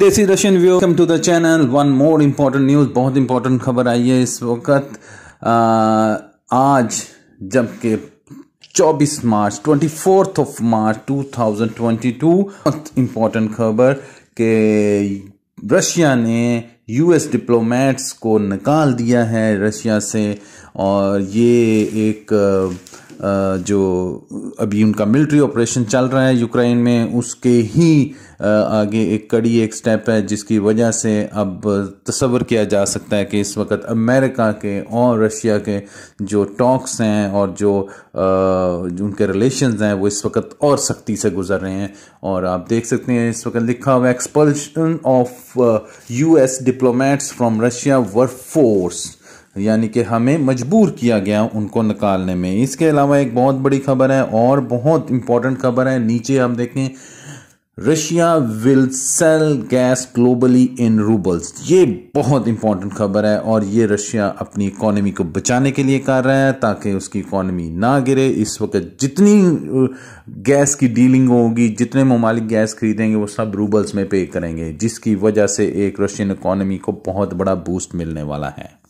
देसी Russian view come to the channel one more important news बहुत important खबर आई है इस वक्त आज जबकि 24 मार्च twenty fourth of March 2022 important खबर के रशिया ने यूएस डिप्लोमेट्स को निकाल दिया है रशिया से और ये एक आ, जो अभी उनका मिलिट्री ऑपरेशन चल रहा है यूक्रेन में उसके ही आगे एक कड़ी एक स्टेप है जिसकी वजह से अब तस्वर किया जा सकता है कि इस वक्त अमेरिका के और रशिया के जो टॉक्स हैं और जो, जो उनके रिलेशन हैं वो इस वक्त और सख्ती से गुजर रहे हैं और आप देख सकते हैं इस वक्त लिखा हुआ expulsion of S diplomats from Russia were force यानी कि हमें मजबूर किया गया उनको निकालने में इसके अलावा एक बहुत बड़ी खबर है और बहुत इंपॉर्टेंट खबर है नीचे आप देखें Russia will sell gas globally in rubles ये बहुत इंपॉर्टेंट खबर है और ये रशिया अपनी इकोनॉमी को बचाने के लिए कर रहा है ताकि उसकी इकोनॉमी ना गिरे इस वक्त जितनी गैस की डीलिंग होगी जितने ममालिक गैस खरीदेंगे वो सब रूबल्स में पे करेंगे जिसकी वजह से एक रशियन इकोनॉमी को बहुत बड़ा बूस्ट मिलने वाला है